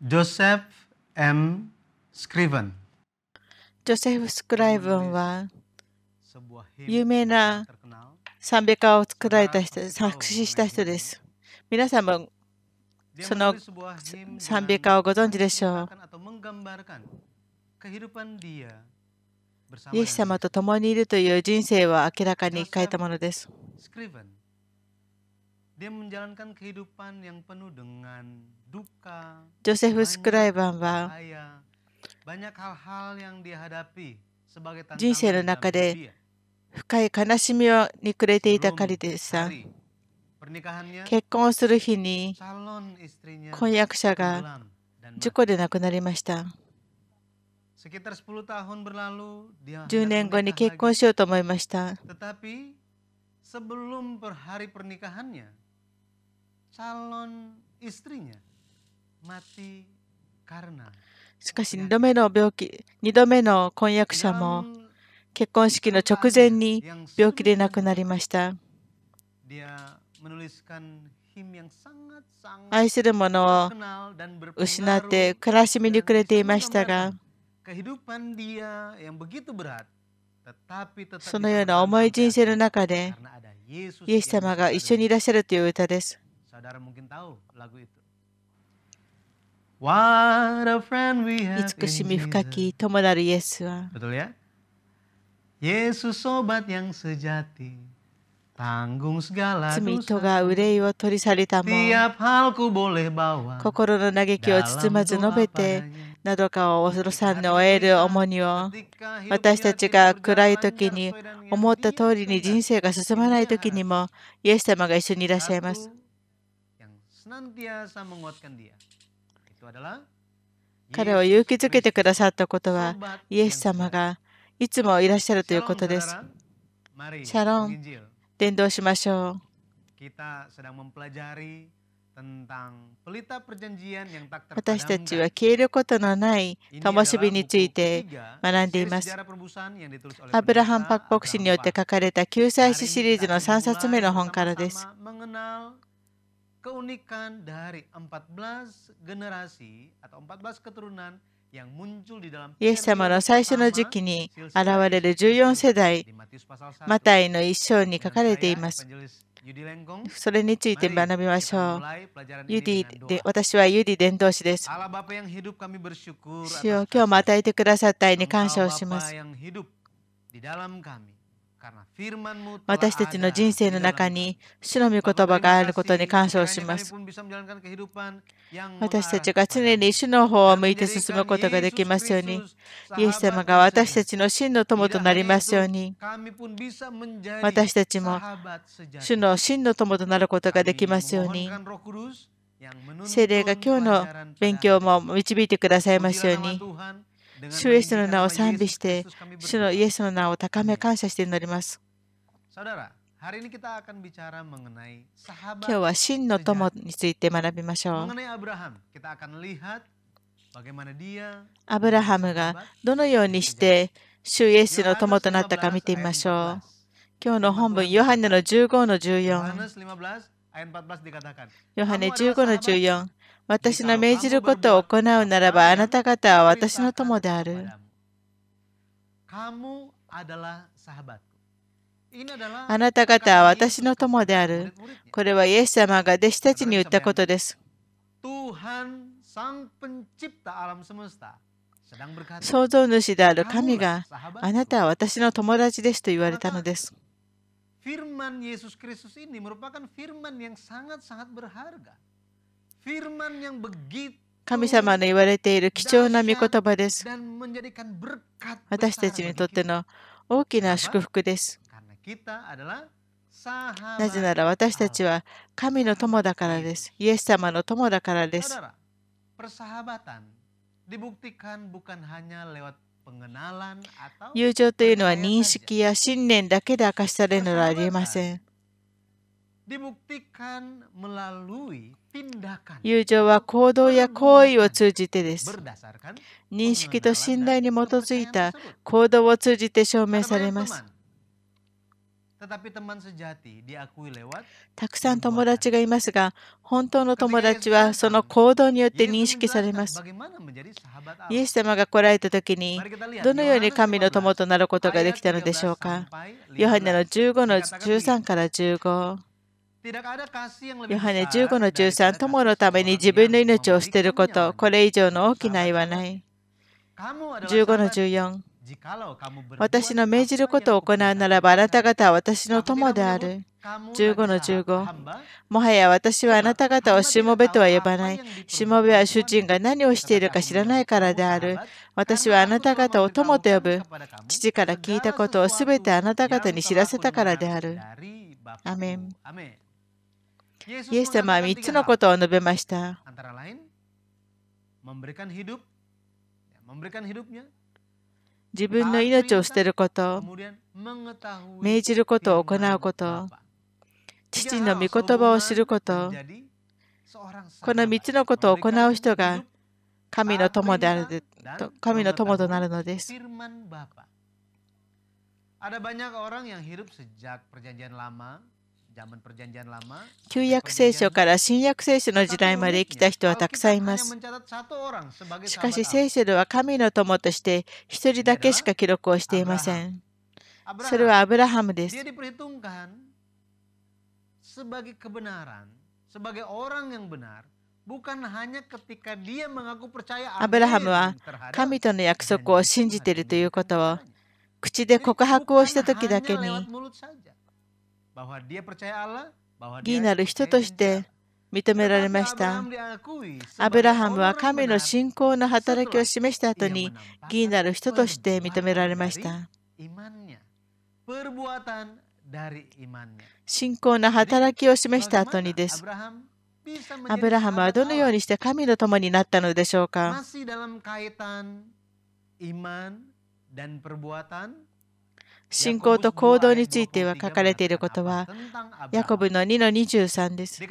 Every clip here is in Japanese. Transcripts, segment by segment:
Joseph M. Scriven ジョセフ・スクライブンは有名な賛美歌を作られた人作詞した人です。皆さんもその賛美歌をご存知でしょう。イエス様と共にいるという人生を明らかに書いたものです。ジョセフ・スクライバンは人生の中で深い悲しみをにくれていた彼でした結婚をする日に婚約者が事故で亡くなりました10年後に結婚しようと思いました calon istrinya mati しかし2度目の病気、2度目の婚約者も結婚式の直前に病気で亡くなりました。愛する者を失って悲しみに暮れていましたが、そのような重い人生の中で、イエス様が一緒にいらっしゃるという歌です。Saudara mungkin tahu lagu itu. What a friend we have 慈しみ深き友なるイエスは Betul ya? Yesus sobat yang sejati. Tanggung segala 罪人が憂いを取り去りたも Tiap hal ku boleh bawa. 心の嘆きを包まず述べてなどかを恐さんの終える重荷を私たちが暗い時に思った通りに人生が進まない時にもイエス様が一緒にいらっしゃいます。彼を勇気づけてくださったことは、イエス様がいつもいらっしゃるということです。シャロン、伝道しましょう。私たちは消えることのない灯火について学んでいます。アブラハン・パク牧師によって書かれた救済史シリーズの3冊目の本からです。keunikan dari 14 generasi atau 14 keturunan イエス様の最初の時期に現れる14世代、マタイの一章に書かれています。それについて学びましょう。ユディで私はユディ伝道師です。主を今日も与えてくださった愛に感謝をします。私たちの人生の中に主の御言葉があることに感謝をします。私たちが常に主の方を向いて進むことができますように、イエス様が私たちの真の友となりますように、私たちも主の真の友となることができますように。聖霊が今日の勉強も導いてくださいますように。主イエスの名を賛美して、主のイエスの名を高め感謝して祈ります。今日は真の友について学びましょう。アブラハムがどのようにして主イエスの友となったか見てみましょう。今日の本文、ヨハネの15の14。ヨハネ15の14。私の命じることを行うならば、あなた方は私の友である。あなた方は私の友である。これはイエス様が弟子たちに言ったことです。創造主である神があなたは私の友達ですと言われたのです。神様の言われている貴重な御言葉です。私たちにとっての大きな祝福です。なぜなら私たちは神の友だからです。イエス様の友だからです。友情というのは認識や信念だけで明かされるのではありません。友情は行動や行為を通じてです。認識と信頼に基づいた行動を通じて証明されます。たくさん友達がいますが、本当の友達はその行動によって認識されます。イエス様が来られた時に、どのように神の友となることができたのでしょうか。ヨハネの15の13から15。ヨハネ15の13、友のために自分の命を捨てること、これ以上の大きな言わない。15の14、私の命じることを行うならば、あなた方は私の友である。15の15、もはや私はあなた方をしもべとは呼ばない。しもべは主人が何をしているか知らないからである。私はあなた方を友と呼ぶ。父から聞いたことをすべてあなた方に知らせたからである。アメン。イエス様は3つのことを述べました。自分の命を捨てること、命じることを行うこと、父の御言葉を知ること、この3つのことを行う人が神の友である神の友となるのです。旧約聖書から新約聖書の時代まで生きた人はたくさんいます。しかし聖書では神の友として一人だけしか記録をしていません。それはアブラハムです。アブラハムは神との約束を信じているということを口で告白をした時だけに義なる人として認められました。アブラハムは神の信仰の働きを示した後に義なる人として認められました。信仰の働きを示した後にです。アブラハムはどのようにして神の友になったのでしょうか信仰と行動については書かれていることは、ヤコブの2の23です。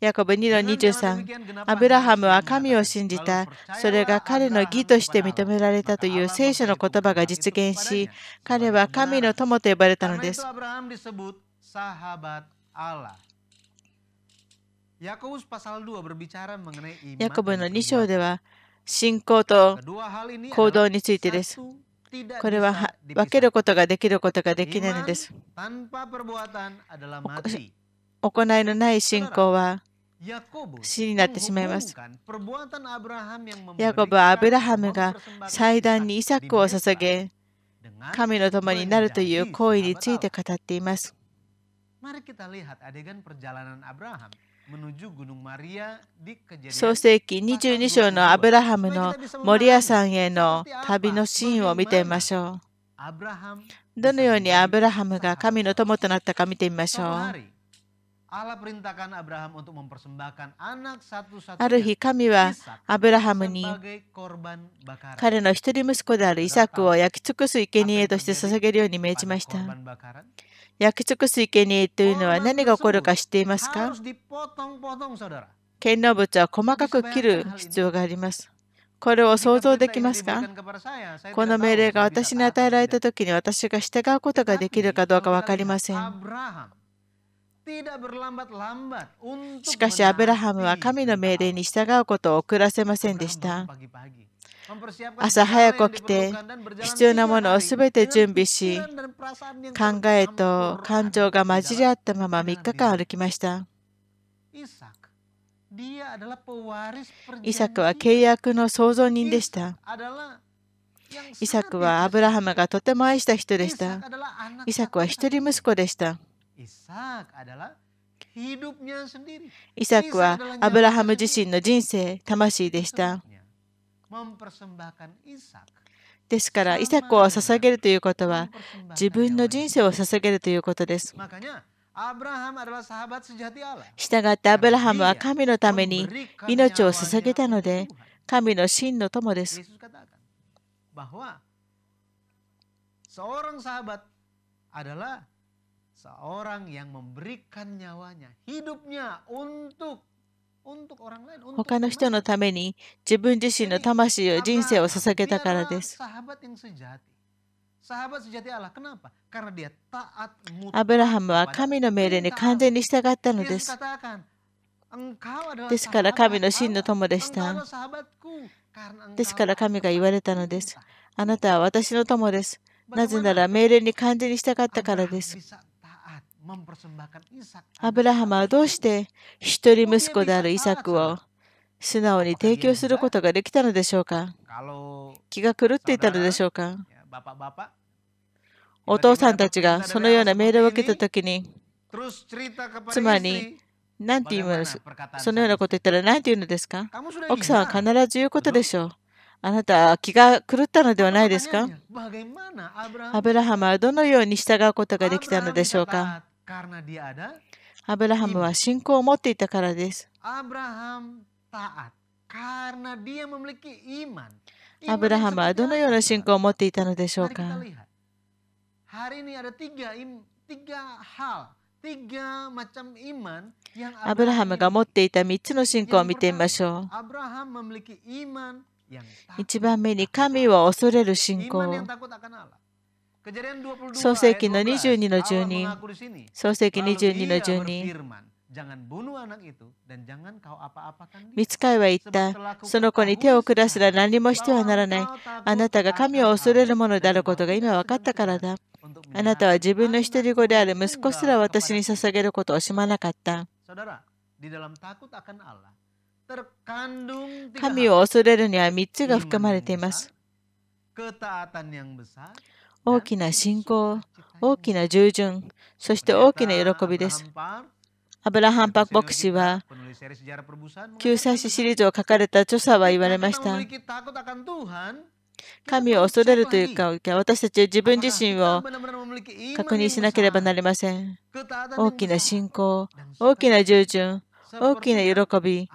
ヤコブ2の23、アブラハムは神を信じた、それが彼の義として認められたという聖書の言葉が実現し、彼は神の友と呼ばれたのです。ヤコブの2章では、信仰と行動についてです。これは分けることができることができないのです。行いのない信仰は死になってしまいます。ヤコブはアブラハムが祭壇にイサクを捧げ、神の友になるという行為について語っています。創世紀22章のアブラハムのモリアさんへの旅のシーンを見てみましょう。どのようにアブラハムが神の友となったか見てみましょう。ある日、神はアブラハムに彼の一人息子であるイサクを焼き尽くす生贄として捧げるように命じました。尽くす生贄というのは何が起こるか知っていますか建造物は細かく切る必要があります。これを想像できますかこの命令が私に与えられた時に私が従うことができるかどうか分かりません。しかしアブラハムは神の命令に従うことを遅らせませんでした。朝早く起きて必要なものを全て準備し考えと感情が混じり合ったまま3日間歩きましたイサクは契約の創造人でしたイサクはアブラハムがとても愛した人でしたイサクは一人息子でしたイサクはアブラハム自身の人生魂でしたですから、イサクを捧げるということは、自分の人生を捧げるということです。したがってアブラハムは神のために命を捧げたので、神の真の友です。seorang yang memberikan nyawanya, hidupnya untuk 他の人のために自分自身の魂を人生を捧げたからです。アブラハムは神の命令に完全に従ったのです。ですから神の真の友でした。ですから神が言われたのです。あなたは私の友です。なぜなら命令に完全に従ったからです。アブラハムはどうして一人息子であるイサクを素直に提供することができたのでしょうか気が狂っていたのでしょうかお父さんたちがそのような命令を受けたときに、妻に何て言うのそのようなこと言ったら何て言うのですか奥さんは必ず言うことでしょう。あなたは気が狂ったのではないですかアブラハムはどのように従うことができたのでしょうかアブラハムは信仰を持っていたからです。アブラハムはどのような信仰を持っていたのでしょうかアブラハムが持っていた3つの信仰を見てみましょう。1番目に神を恐れる信仰。創世紀の22の住人、創世紀22の住人、見つかいは言った。その子に手を下すら何もしてはならない。あなたが神を恐れるものであることが今分かったからだ。あなたは自分の一人子である息子すら私に捧げることを惜しまなかった。神を恐れるには3つが含まれています。大きな信仰、大きな従順、そして大きな喜びです。アブラハン・パク牧師は、救済史シリーズを書かれた著者は言われました。神を恐れるというか、私たちは自分自身を確認しなければなりません。大きな信仰、大きな従順、大きな喜び、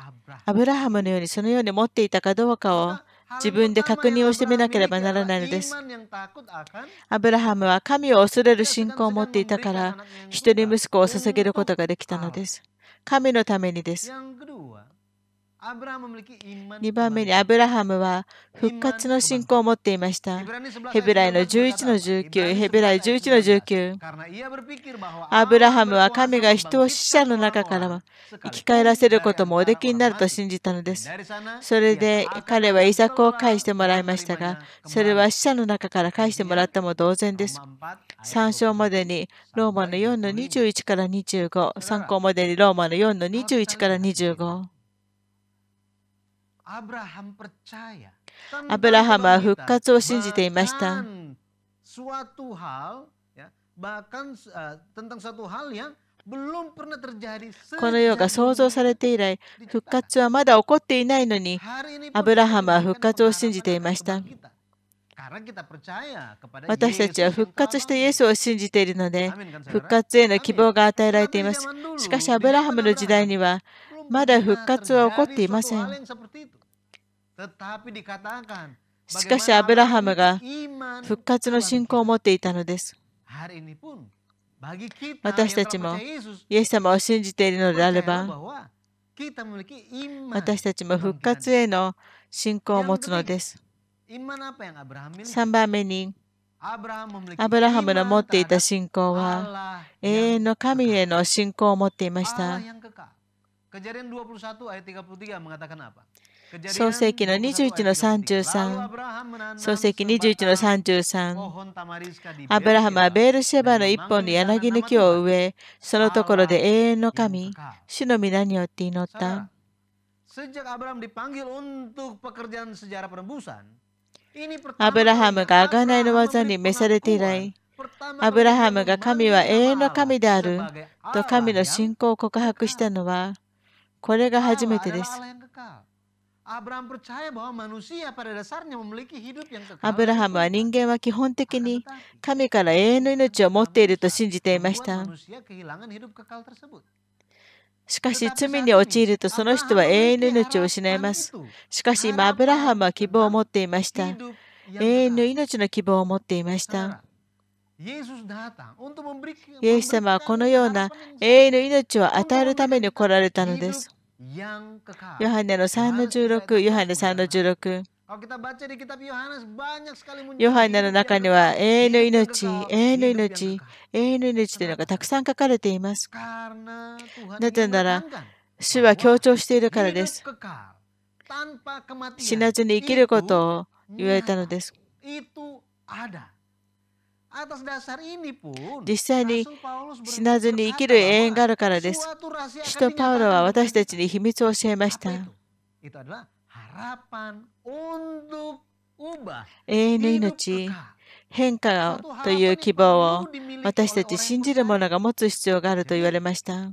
アブラハムのようにそのように持っていたかどうかを自分で確認をしてみなければならないのです。アブラハムは神を恐れる信仰を持っていたから、一人息子を捧げることができたのです。神のためにです。2番目にアブラハムは復活の信仰を持っていました。ヘブライの11の19、ヘブライ11の19。アブラハムは神が人を死者の中から生き返らせることもおできになると信じたのです。それで彼はイサクを返してもらいましたが、それは死者の中から返してもらったも同然です。参照までにローマの4の21から25、参考までにローマの4の21から25。アブラハムは復活を信じていました。この世が創造されて以来、復活はまだ起こっていないのに、アブラハムは復活を信じていました。私たちは復活したイエスを信じているので、復活への希望が与えられています。しかし、アブラハムの時代には、まだ復活は起こっていません。しかしアブラハムが復活の信仰を持っていたのです。私たちもイエス様を信じているのであれば私たちも復活への信仰を持つのです。3番目にアブラハムの持っていた信仰は永遠の神への信仰を持っていました。創世記の21の33、創世記21の33、アブラハムはベールシェバの一本の柳の木を植え、そのところで永遠の神、主の皆によって祈った。アブラハムが贖いの技に召されて以来、アブラハムが神は永遠の神であると神の信仰を告白したのは、これが初めてです。アブラハムは人間は基本的に神から永遠の命を持っていると信じていました。しかし罪に陥るとその人は永遠の命を失います。しかし今アブラハムは希望を持っていました。永遠の命の希望を持っていました。イエス様はこのような永遠の命を与えるために来られたのです。ヨハネの3の16、ヨハネ3の16。ヨハネの中には永遠の命、永遠の命、永遠の命というのがたくさん書かれています。なぜなら、主は強調しているからです。死なずに生きることを言われたのです。実際に死なずに生きる永遠があるからです。使徒パウロは私たちに秘密を教えました。永遠の命、変化という希望を私たち信じる者が持つ必要があると言われました。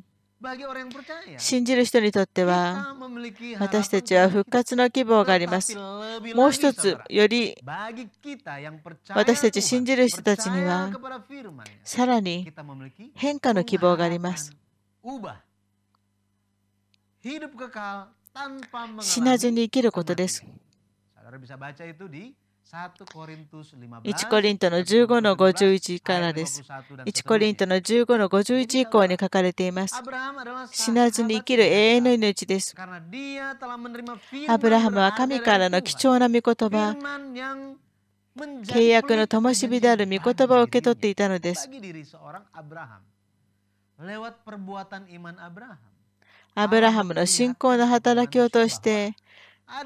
信じる人にとっては私たちは復活の希望があります。もう一つより私たち信じる人たちにはさらに変化の希望があります。死なずに生きることです。1コリントの15の51からです。1コリントの15の51以降に書かれています。死なずに生きる永遠の命です。アブラハムは神からの貴重な御言葉、契約の灯火である御言葉を受け取っていたのです。アブラハムの信仰の働きを通して、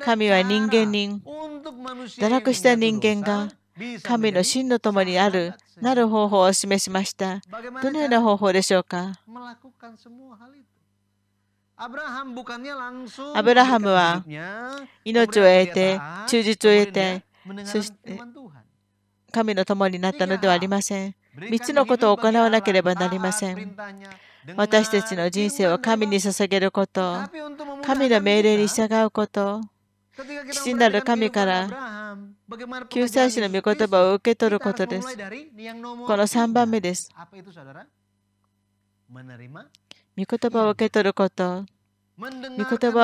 神は人間に、堕落した人間が神の真の友にある、なる方法を示しました。どのような方法でしょうかアブラハムは命を得て、忠実を得て、そして神の友になったのではありません。3つのことを行わなければなりません。私たちの人生を神に捧げること、神の命令に従うこと、父なる神から救済主の御言葉を受け取ることです。この3番目です。御言葉を受け取ること、御言葉を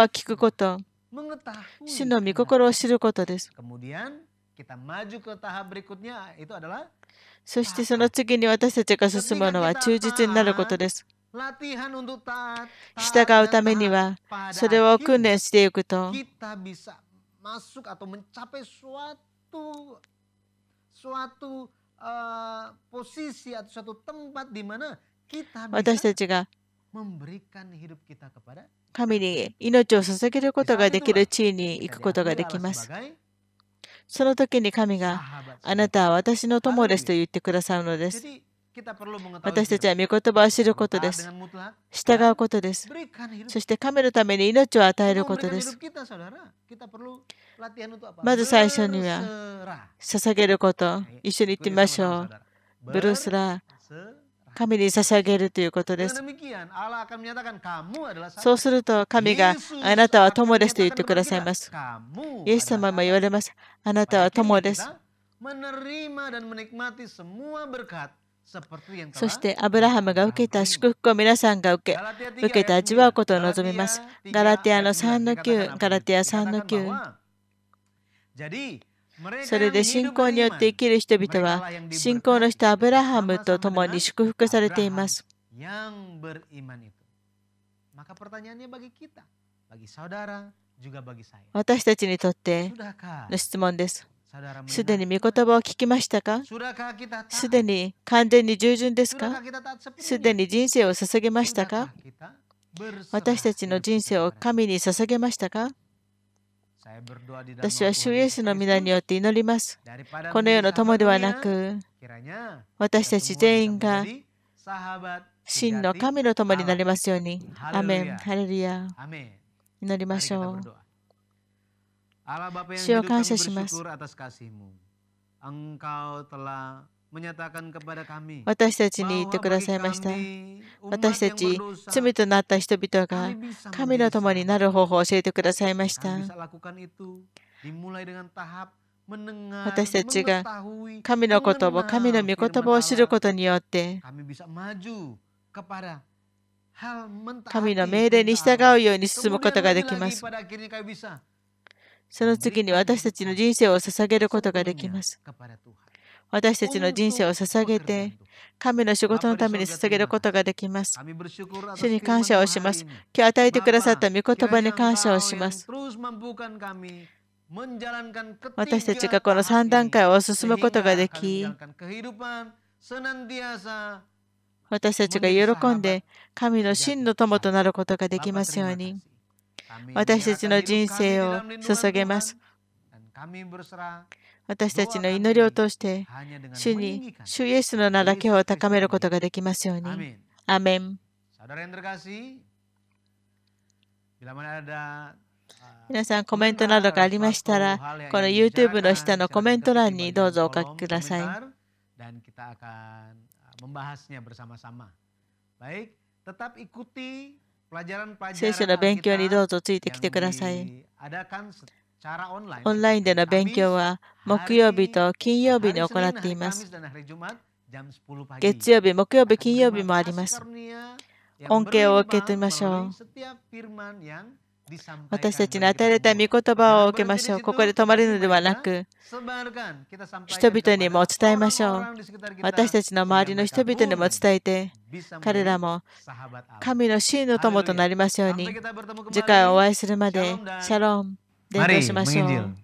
聞くこと、主の御心を知ることです。そしてその次に私たちが進むのは忠実になることです。従うためには、それを訓練していくと、masuk atau mencapai suatu suatu uh, posisi atau suatu tempat di mana kita bisa memberikan hidup kita kepada 神に命を捧げることができる地位に行くことができます。その時に神があなたは私の友ですと言ってくださるのです。私たちは御言葉を知ることです。従うことです。そして神のために命を与えることです。まず最初には捧げること。一緒に行ってみましょう。ブルースラー。神に捧げるということです。そうすると神があなたは友ですと言ってくださいます。イエス様も言われます。あなたは友です。そしてアブラハムが受けた祝福を皆さんが受け、受けて味わうことを望みます。ガラティアの3の9、ガラティア3の9。それで信仰によって生きる人々は、信仰の人アブラハムと共に祝福されています。私たちにとっての質問です。すでに御言葉を聞きましたかすでに完全に従順ですかすでに人生を捧げましたか私たちの人生を神に捧げましたか私は主イエスの皆によって祈ります。この世の友ではなく、私たち全員が真の神の友になりますように。アメン。ハレルヤ。祈りましょう。a を感謝します。私たちに言ってくださいました。私たち、罪となった人々が神の友になる方法を教えてくださいました。私たちが神の言葉、神の御言葉を知ることによって、神の命令に従うように進むことができます。その次に私たちの人生を捧げることができます。私たちの人生を捧げて、神の仕事のために捧げることができます。主に感謝をします。今日与えてくださった御言葉に感謝をします。私たちがこの3段階を進むことができ、私たちが喜んで神の真の友となることができますように。私たちの人生を注げます。私たちの祈りを通して、主に、主イエスの名だけを高めることができますように。アメン。皆さん、コメントなどがありましたら、この YouTube の下のコメント欄にどうぞお書きください。membahasnya bersama-sama. Baik, tetap ikuti 聖書の勉強にどうぞついてきてください。オンラインでの勉強は木曜日と金曜日に行っています。月曜日、木曜日、金曜日もあります。恩恵を受けてみましょう。私たちに与えられた御言葉を受けましょう。ここで止まるのではなく、人々にも伝えましょう。私たちの周りの人々にも伝えて、彼らも神の真の友となりますように、次回お会いするまで、シャローン、伝道しましょう。